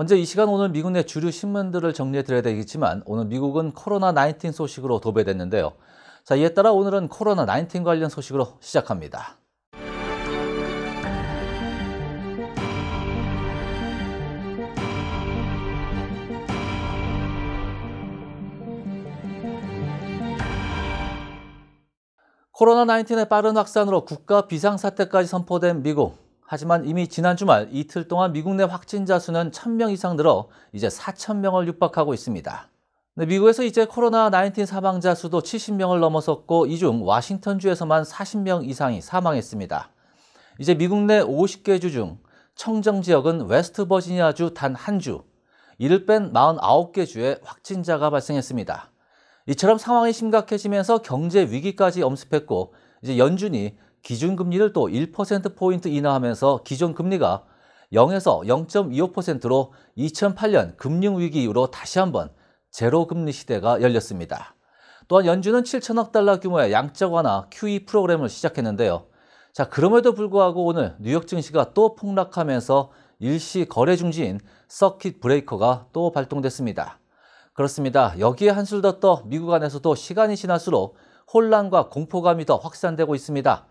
먼저 이 시간 오늘 미국 내 주류 신문들을 정리해 드려야 되겠지만 오늘 미국은 코로나19 소식으로 도배됐는데요. 자, 이에 따라 오늘은 코로나19 관련 소식으로 시작합니다. 코로나19의 빠른 확산으로 국가 비상사태까지 선포된 미국. 하지만 이미 지난 주말 이틀 동안 미국 내 확진자 수는 1000명 이상 늘어 이제 4000명을 육박하고 있습니다. 네, 미국에서 이제 코로나19 사망자 수도 70명을 넘어섰고 이 중 와싱턴주에서만 40명 이상이 사망했습니다. 이제 미국 내 50개 주 중 청정 지역은 웨스트 버지니아주 단 한 주, 이를 뺀 49개 주에 확진자가 발생했습니다. 이처럼 상황이 심각해지면서 경제 위기까지 엄습했고 이제 연준이 기준금리를 또 1%포인트 인하하면서 기존 금리가 0에서 0.25%로 2008년 금융위기 이후로 다시 한번 제로금리 시대가 열렸습니다. 또한 연준은 7천억 달러 규모의 양적 완화 QE 프로그램을 시작했는데요. 자, 그럼에도 불구하고 오늘 뉴욕 증시가 또 폭락하면서 일시 거래 중지인 서킷 브레이커가 또 발동됐습니다. 그렇습니다. 여기에 한술 더 떠 미국 안에서도 시간이 지날수록 혼란과 공포감이 더 확산되고 있습니다.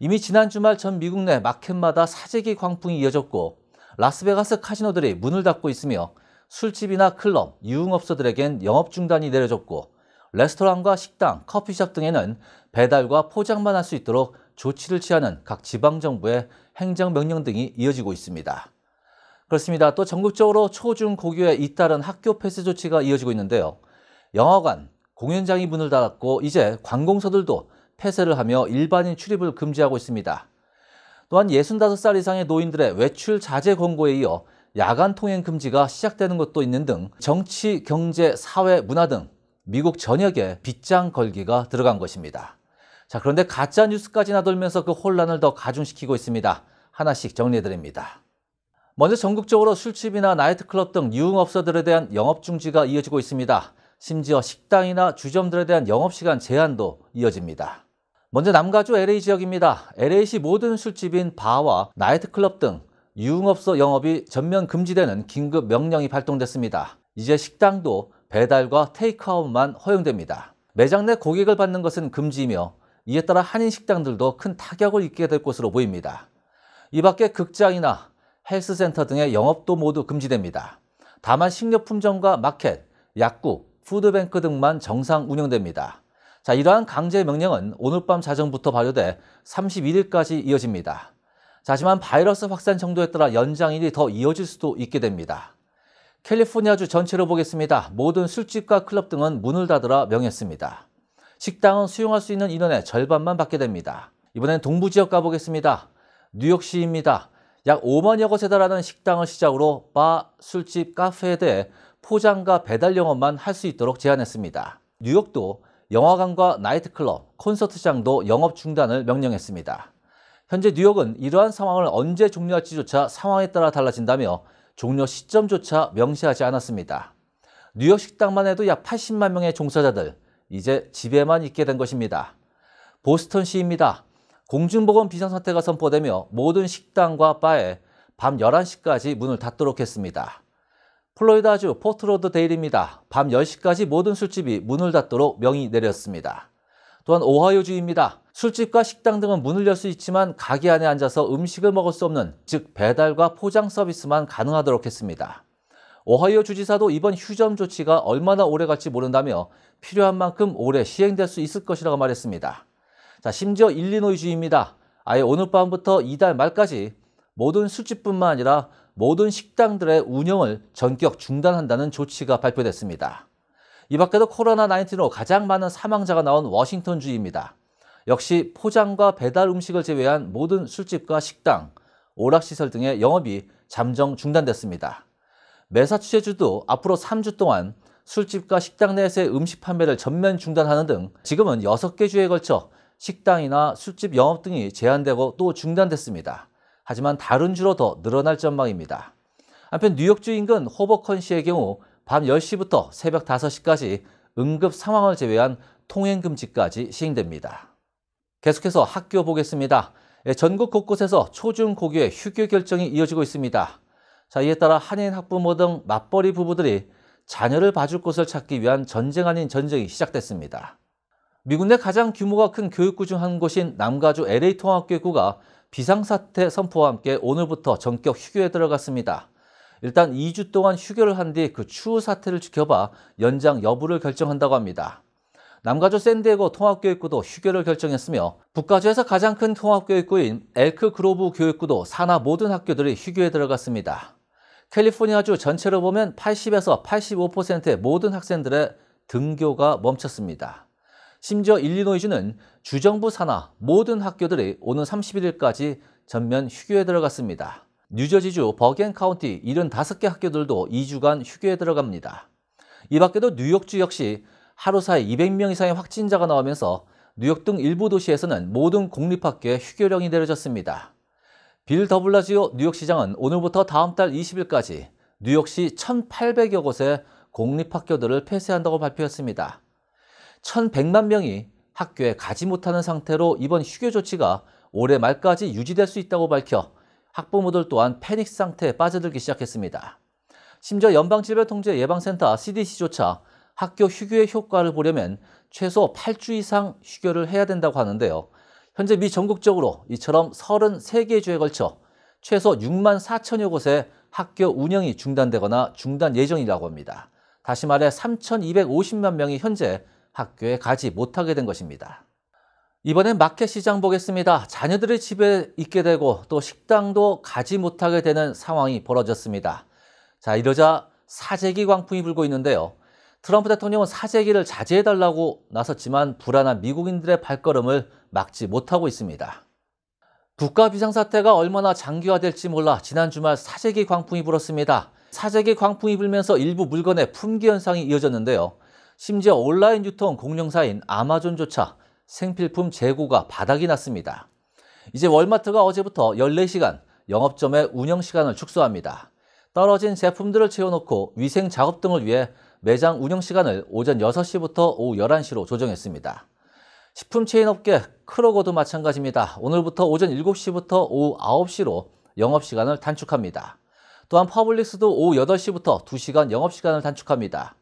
이미 지난 주말 전 미국 내 마켓마다 사재기 광풍이 이어졌고 라스베가스 카지노들이 문을 닫고 있으며 술집이나 클럽, 유흥업소들에겐 영업 중단이 내려졌고 레스토랑과 식당, 커피숍 등에는 배달과 포장만 할 수 있도록 조치를 취하는 각 지방정부의 행정명령 등이 이어지고 있습니다. 그렇습니다. 또 전국적으로 초중 고교에 잇따른 학교 폐쇄 조치가 이어지고 있는데요. 영화관, 공연장이 문을 닫았고 이제 관공서들도 폐쇄를 하며 일반인 출입을 금지하고 있습니다. 또한 65살 이상의 노인들의 외출 자제 권고에 이어 야간 통행 금지가 시작되는 것도 있는 등 정치, 경제, 사회, 문화 등 미국 전역에 빗장 걸기가 들어간 것입니다. 자, 그런데 가짜 뉴스까지 나돌면서 그 혼란을 더 가중시키고 있습니다. 하나씩 정리해드립니다. 먼저 전국적으로 술집이나 나이트클럽 등 유흥업소들에 대한 영업 중지가 이어지고 있습니다. 심지어 식당이나 주점들에 대한 영업시간 제한도 이어집니다. 먼저 남가주 LA 지역입니다. LA시 모든 술집인 바와 나이트클럽 등 유흥업소 영업이 전면 금지되는 긴급 명령이 발동됐습니다. 이제 식당도 배달과 테이크아웃만 허용됩니다. 매장 내 고객을 받는 것은 금지이며 이에 따라 한인 식당들도 큰 타격을 입게 될 것으로 보입니다. 이 밖에 극장이나 헬스센터 등의 영업도 모두 금지됩니다. 다만 식료품점과 마켓, 약국, 푸드뱅크 등만 정상 운영됩니다. 자, 이러한 강제 명령은 오늘 밤 자정부터 발효돼 31일까지 이어집니다. 자, 하지만 바이러스 확산 정도에 따라 연장일이 더 이어질 수도 있게 됩니다. 캘리포니아주 전체로 보겠습니다. 모든 술집과 클럽 등은 문을 닫으라 명했습니다. 식당은 수용할 수 있는 인원의 절반만 받게 됩니다. 이번엔 동부 지역 가보겠습니다. 뉴욕시입니다. 약 5만여 곳에 달하는 식당을 시작으로 바, 술집, 카페에 대해 포장과 배달 영업만 할 수 있도록 제한했습니다. 뉴욕도 영화관과 나이트클럽, 콘서트장도 영업 중단을 명령했습니다. 현재 뉴욕은 이러한 상황을 언제 종료할지조차 상황에 따라 달라진다며 종료 시점조차 명시하지 않았습니다. 뉴욕 식당만 해도 약 80만 명의 종사자들, 이제 집에만 있게 된 것입니다. 보스턴시입니다. 공중보건 비상사태가 선포되며 모든 식당과 바에 밤 11시까지 문을 닫도록 했습니다. 플로리다주 포트로드 데일입니다. 밤 10시까지 모든 술집이 문을 닫도록 명이 내렸습니다. 또한 오하이오주입니다. 술집과 식당 등은 문을 열 수 있지만 가게 안에 앉아서 음식을 먹을 수 없는 즉 배달과 포장 서비스만 가능하도록 했습니다. 오하이오 주지사도 이번 휴점 조치가 얼마나 오래 갈지 모른다며 필요한 만큼 오래 시행될 수 있을 것이라고 말했습니다. 자, 심지어 일리노이 주입니다. 아예 오늘 밤부터 이달 말까지 모든 술집뿐만 아니라 모든 식당들의 운영을 전격 중단한다는 조치가 발표됐습니다. 이 밖에도 코로나19로 가장 많은 사망자가 나온 워싱턴 주입니다. 역시 포장과 배달 음식을 제외한 모든 술집과 식당, 오락시설 등의 영업이 잠정 중단됐습니다. 매사추세주도 앞으로 3주 동안 술집과 식당 내에서의 음식 판매를 전면 중단하는 등 지금은 6개 주에 걸쳐 식당이나 술집 영업 등이 제한되고 또 중단됐습니다. 하지만 다른 주로 더 늘어날 전망입니다. 한편 뉴욕주 인근 호버컨시의 경우 밤 10시부터 새벽 5시까지 응급 상황을 제외한 통행금지까지 시행됩니다. 계속해서 학교 보겠습니다. 예, 전국 곳곳에서 초중고교의 휴교 결정이 이어지고 있습니다. 자, 이에 따라 한인 학부모 등 맞벌이 부부들이 자녀를 봐줄 곳을 찾기 위한 전쟁 아닌 전쟁이 시작됐습니다. 미국 내 가장 규모가 큰 교육구 중 한 곳인 남가주 LA통합교육구가 비상사태 선포와 함께 오늘부터 전격 휴교에 들어갔습니다. 일단 2주 동안 휴교를 한 뒤 그 추후 사태를 지켜봐 연장 여부를 결정한다고 합니다. 남가주 샌디에고 통합교육구도 휴교를 결정했으며 북가주에서 가장 큰 통합교육구인 엘크 그로브 교육구도 산하 모든 학교들이 휴교에 들어갔습니다. 캘리포니아주 전체로 보면 80에서 85%의 모든 학생들의 등교가 멈췄습니다. 심지어 일리노이주는 주정부 산하 모든 학교들이 오는 31일까지 전면 휴교에 들어갔습니다. 뉴저지주 버겐카운티 75개 학교들도 2주간 휴교에 들어갑니다. 이 밖에도 뉴욕주 역시 하루 사이 200명 이상의 확진자가 나오면서 뉴욕 등 일부 도시에서는 모든 공립학교에 휴교령이 내려졌습니다. 빌 더블라지오 뉴욕시장은 오늘부터 다음 달 20일까지 뉴욕시 1,800여 곳의 공립학교들을 폐쇄한다고 발표했습니다. 1,100만 명이 학교에 가지 못하는 상태로 이번 휴교 조치가 올해 말까지 유지될 수 있다고 밝혀 학부모들 또한 패닉 상태에 빠져들기 시작했습니다. 심지어 연방질병통제예방센터 CDC조차 학교 휴교의 효과를 보려면 최소 8주 이상 휴교를 해야 된다고 하는데요. 현재 미 전국적으로 이처럼 33개 주에 걸쳐 최소 6만 4천여 곳에 학교 운영이 중단되거나 중단 예정이라고 합니다. 다시 말해 3,250만 명이 현재 학교에 가지 못하게 된 것입니다. 이번엔 마켓 시장 보겠습니다. 자녀들이 집에 있게 되고 또 식당도 가지 못하게 되는 상황이 벌어졌습니다. 자, 이러자 사재기 광풍이 불고 있는데요. 트럼프 대통령은 사재기를 자제해달라고 나섰지만 불안한 미국인들의 발걸음을 막지 못하고 있습니다. 국가 비상사태가 얼마나 장기화될지 몰라 지난 주말 사재기 광풍이 불었습니다. 사재기 광풍이 불면서 일부 물건의 품귀 현상이 이어졌는데요. 심지어 온라인 유통 공룡사인 아마존조차 생필품 재고가 바닥이 났습니다. 이제 월마트가 어제부터 14시간 영업점의 운영 시간을 축소합니다. 떨어진 제품들을 채워놓고 위생 작업 등을 위해 매장 운영 시간을 오전 6시부터 오후 11시로 조정했습니다. 식품 체인 업계 크로거도 마찬가지입니다. 오늘부터 오전 7시부터 오후 9시로 영업시간을 단축합니다. 또한 퍼블릭스도 오후 8시부터 2시간 영업시간을 단축합니다.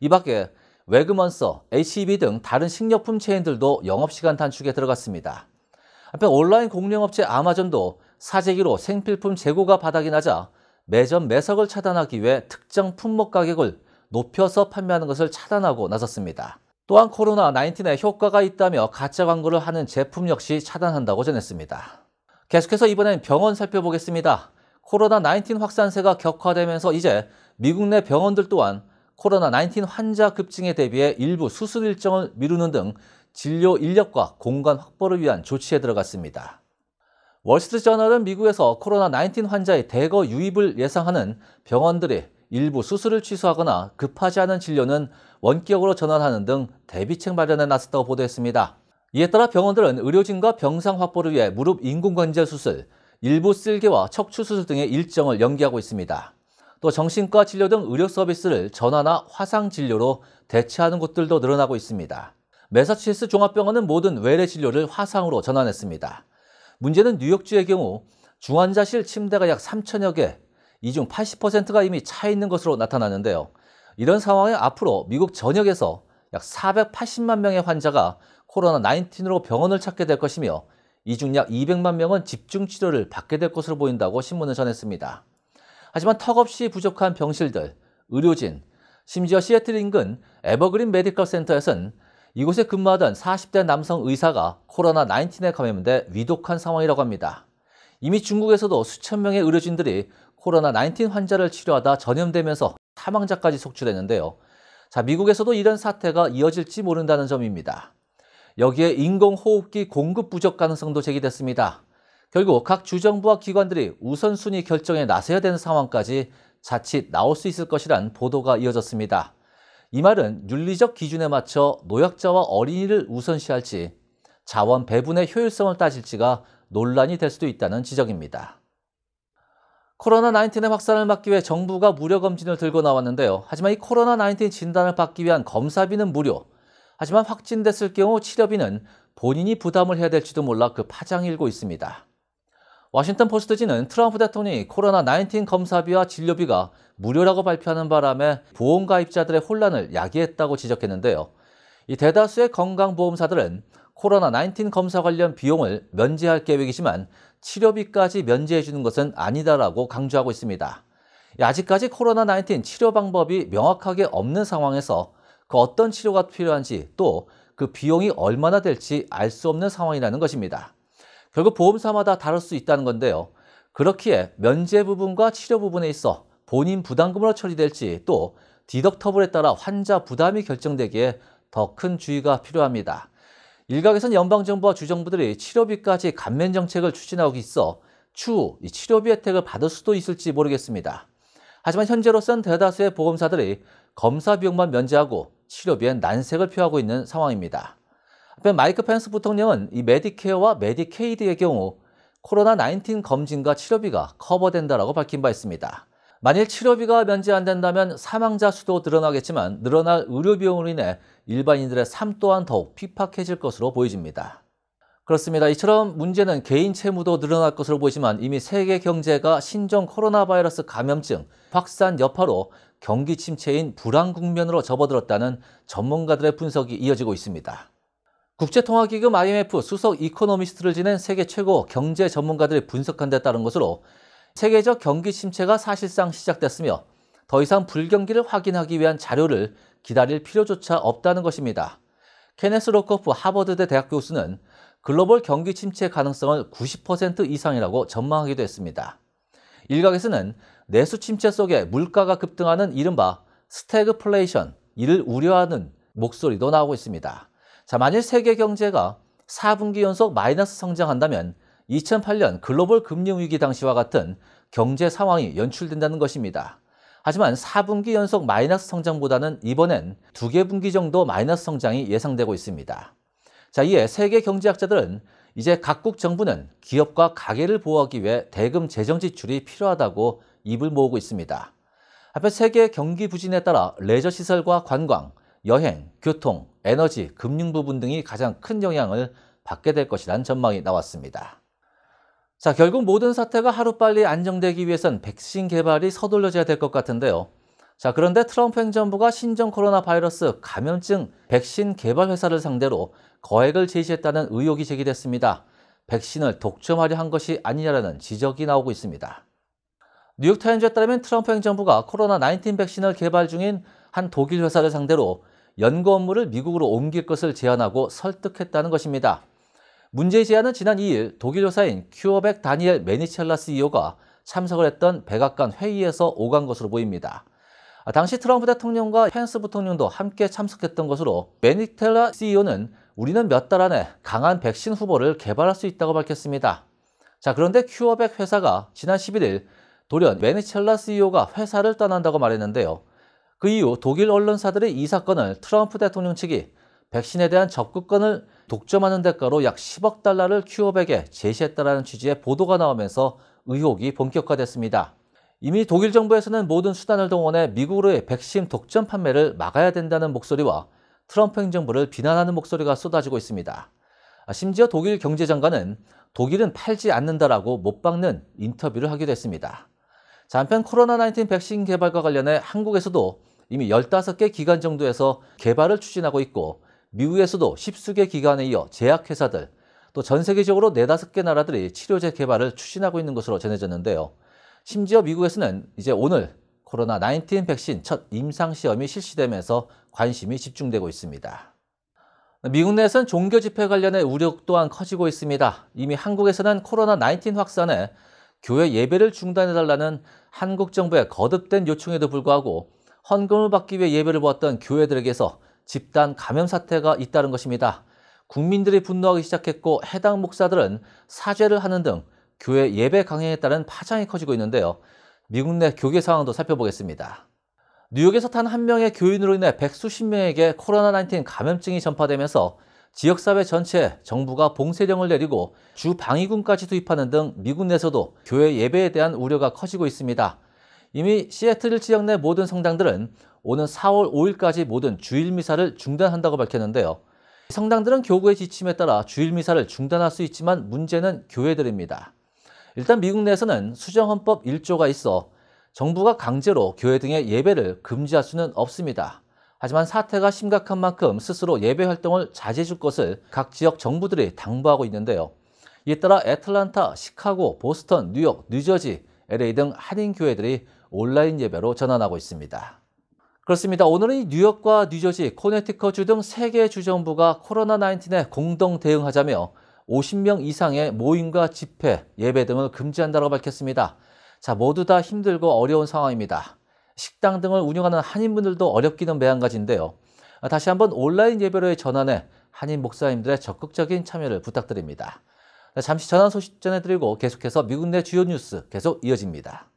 이 밖에 외그먼서, HEB 등 다른 식료품 체인들도 영업시간 단축에 들어갔습니다. 한편 온라인 공룡업체 아마존도 사재기로 생필품 재고가 바닥이 나자 매점 매석을 차단하기 위해 특정 품목 가격을 높여서 판매하는 것을 차단하고 나섰습니다. 또한 코로나19에 효과가 있다며 가짜 광고를 하는 제품 역시 차단한다고 전했습니다. 계속해서 이번엔 병원 살펴보겠습니다. 코로나19 확산세가 격화되면서 이제 미국 내 병원들 또한 코로나19 환자 급증에 대비해 일부 수술 일정을 미루는 등 진료 인력과 공간 확보를 위한 조치에 들어갔습니다. 월스트리트저널은 미국에서 코로나19 환자의 대거 유입을 예상하는 병원들이 일부 수술을 취소하거나 급하지 않은 진료는 원격으로 전환하는 등 대비책 마련에 나섰다고 보도했습니다. 이에 따라 병원들은 의료진과 병상 확보를 위해 무릎 인공관절 수술, 일부 쓸개와 척추 수술 등의 일정을 연기하고 있습니다. 또 정신과 진료 등 의료 서비스를 전화나 화상 진료로 대체하는 곳들도 늘어나고 있습니다. 메사추세츠 종합병원은 모든 외래 진료를 화상으로 전환했습니다. 문제는 뉴욕주의 경우 중환자실 침대가 약 3천여 개, 이 중 80%가 이미 차 있는 것으로 나타났는데요 이런 상황에 앞으로 미국 전역에서 약 480만 명의 환자가 코로나19으로 병원을 찾게 될 것이며 이 중 약 200만 명은 집중치료를 받게 될 것으로 보인다고 신문은 전했습니다. 하지만 턱없이 부족한 병실들, 의료진, 심지어 시애틀 인근 에버그린 메디컬 센터에선 이곳에 근무하던 40대 남성 의사가 코로나19에 감염돼 위독한 상황이라고 합니다. 이미 중국에서도 수천 명의 의료진들이 코로나19 환자를 치료하다 전염되면서 사망자까지 속출했는데요. 자, 미국에서도 이런 사태가 이어질지 모른다는 점입니다. 여기에 인공호흡기 공급 부족 가능성도 제기됐습니다. 결국 각 주정부와 기관들이 우선순위 결정에 나서야 되는 상황까지 자칫 나올 수 있을 것이란 보도가 이어졌습니다. 이 말은 윤리적 기준에 맞춰 노약자와 어린이를 우선시할지 자원 배분의 효율성을 따질지가 논란이 될 수도 있다는 지적입니다. 코로나19의 확산을 막기 위해 정부가 무료 검진을 들고 나왔는데요. 하지만 이 코로나19 진단을 받기 위한 검사비는 무료. 하지만 확진됐을 경우 치료비는 본인이 부담을 해야 될지도 몰라 그 파장이 일고 있습니다. 워싱턴 포스트지는 트럼프 대통령이 코로나19 검사비와 진료비가 무료라고 발표하는 바람에 보험가입자들의 혼란을 야기했다고 지적했는데요. 이 대다수의 건강보험사들은 코로나19 검사 관련 비용을 면제할 계획이지만 치료비까지 면제해주는 것은 아니다라고 강조하고 있습니다. 아직까지 코로나19 치료 방법이 명확하게 없는 상황에서 그 어떤 치료가 필요한지 또 그 비용이 얼마나 될지 알 수 없는 상황이라는 것입니다. 결국 보험사마다 다를 수 있다는 건데요. 그렇기에 면제 부분과 치료 부분에 있어 본인 부담금으로 처리될지 또 디덕터블에 따라 환자 부담이 결정되기에 더 큰 주의가 필요합니다. 일각에선 연방정부와 주정부들이 치료비까지 감면 정책을 추진하고 있어 추후 이 치료비 혜택을 받을 수도 있을지 모르겠습니다. 하지만 현재로선 대다수의 보험사들이 검사 비용만 면제하고 치료비엔 난색을 표하고 있는 상황입니다. 한편 마이크 펜스 부통령은 이 메디케어와 메디케이드의 경우 코로나19 검진과 치료비가 커버된다라고 밝힌 바 있습니다. 만일 치료비가 면제 안 된다면 사망자 수도 늘어나겠지만 늘어날 의료비용으로 인해 일반인들의 삶 또한 더욱 핍박해질 것으로 보여집니다. 그렇습니다. 이처럼 문제는 개인 채무도 늘어날 것으로 보이지만 이미 세계 경제가 신종 코로나 바이러스 감염증 확산 여파로 경기 침체인 불안 국면으로 접어들었다는 전문가들의 분석이 이어지고 있습니다. 국제통화기금 IMF 수석 이코노미스트를 지낸 세계 최고 경제 전문가들이 분석한 데 따른 것으로 세계적 경기 침체가 사실상 시작됐으며 더 이상 불경기를 확인하기 위한 자료를 기다릴 필요조차 없다는 것입니다. 케네스 로커프 하버드대 대학 교수는 글로벌 경기 침체 가능성을 90% 이상이라고 전망하기도 했습니다. 일각에서는 내수 침체 속에 물가가 급등하는 이른바 스태그플레이션, 이를 우려하는 목소리도 나오고 있습니다. 자, 만일 세계 경제가 4분기 연속 마이너스 성장한다면 2008년 글로벌 금융 위기 당시와 같은 경제 상황이 연출된다는 것입니다. 하지만 4분기 연속 마이너스 성장보다는 이번엔 2개 분기 정도 마이너스 성장이 예상되고 있습니다. 자, 이에 세계 경제학자들은 이제 각국 정부는 기업과 가계를 보호하기 위해 대금 재정 지출이 필요하다고 입을 모으고 있습니다. 앞에 세계 경기 부진에 따라 레저 시설과 관광, 여행, 교통, 에너지, 금융 부분 등이 가장 큰 영향을 받게 될 것이란 전망이 나왔습니다. 자, 결국 모든 사태가 하루빨리 안정되기 위해선 백신 개발이 서둘러져야 될 것 같은데요. 자, 그런데 트럼프 행정부가 신종 코로나 바이러스 감염증 백신 개발 회사를 상대로 거액을 제시했다는 의혹이 제기됐습니다. 백신을 독점하려 한 것이 아니냐라는 지적이 나오고 있습니다. 뉴욕타임즈에 따르면 트럼프 행정부가 코로나19 백신을 개발 중인 한 독일 회사를 상대로 연구 업무를 미국으로 옮길 것을 제안하고 설득했다는 것입니다. 문제의 제안은 지난 2일 독일 회사인 큐어백 다니엘 매니첼라 스이오가 e 참석을 했던 백악관 회의에서 오간 것으로 보입니다. 아, 당시 트럼프 대통령과 펜스 부통령도 함께 참석했던 것으로 매니텔라 CEO는 우리는 몇 달 안에 강한 백신 후보를 개발할 수 있다고 밝혔습니다. 자 그런데 큐어백 회사가 지난 11일 돌연 매니첼라 CEO가 회사를 떠난다고 말했는데요. 그 이후 독일 언론사들이 이 사건을 트럼프 대통령 측이 백신에 대한 접근권을 독점하는 대가로 약 10억 달러를 큐업에게 제시했다라는 취지의 보도가 나오면서 의혹이 본격화됐습니다. 이미 독일 정부에서는 모든 수단을 동원해 미국으로의 백신 독점 판매를 막아야 된다는 목소리와 트럼프 행정부를 비난하는 목소리가 쏟아지고 있습니다. 심지어 독일 경제장관은 독일은 팔지 않는다라고 못 박는 인터뷰를 하기도 했습니다. 자, 한편 코로나19 백신 개발과 관련해 한국에서도 이미 15개 기관 정도에서 개발을 추진하고 있고 미국에서도 10수개 기관에 이어 제약회사들 또 전 세계적으로 4, 5개 나라들이 치료제 개발을 추진하고 있는 것으로 전해졌는데요. 심지어 미국에서는 이제 오늘 코로나19 백신 첫 임상시험이 실시되면서 관심이 집중되고 있습니다. 미국 내에서는 종교 집회 관련의 우려 또한 커지고 있습니다. 이미 한국에서는 코로나19 확산에 교회 예배를 중단해달라는 한국 정부의 거듭된 요청에도 불구하고 헌금을 받기 위해 예배를 보았던 교회들에게서 집단 감염 사태가 잇따른 것입니다. 국민들이 분노하기 시작했고 해당 목사들은 사죄를 하는 등 교회 예배 강행에 따른 파장이 커지고 있는데요. 미국 내 교계 상황도 살펴보겠습니다. 뉴욕에서 탄 한 명의 교인으로 인해 백수십 명에게 코로나19 감염증이 전파되면서 지역사회 전체에 정부가 봉쇄령을 내리고 주 방위군까지 투입하는 등 미국 내에서도 교회 예배에 대한 우려가 커지고 있습니다. 이미 시애틀 지역 내 모든 성당들은 오는 4월 5일까지 모든 주일 미사를 중단한다고 밝혔는데요. 성당들은 교구의 지침에 따라 주일 미사를 중단할 수 있지만 문제는 교회들입니다. 일단 미국 내에서는 수정헌법 1조가 있어 정부가 강제로 교회 등의 예배를 금지할 수는 없습니다. 하지만 사태가 심각한 만큼 스스로 예배 활동을 자제해줄 것을 각 지역 정부들이 당부하고 있는데요. 이에 따라 애틀란타, 시카고, 보스턴, 뉴욕, 뉴저지, LA 등 한인 교회들이 온라인 예배로 전환하고 있습니다. 그렇습니다. 오늘은 뉴욕과 뉴저지, 코네티커주 등세개 주정부가 코로나19에 공동 대응하자며 50명 이상의 모임과 집회, 예배 등을 금지한다고 밝혔습니다. 자, 모두 다 힘들고 어려운 상황입니다. 식당 등을 운영하는 한인분들도 어렵기는 매한가지인데요. 다시 한번 온라인 예배로의 전환에 한인 목사님들의 적극적인 참여를 부탁드립니다. 잠시 전환 소식 전해드리고 계속해서 미국 내 주요 뉴스 계속 이어집니다.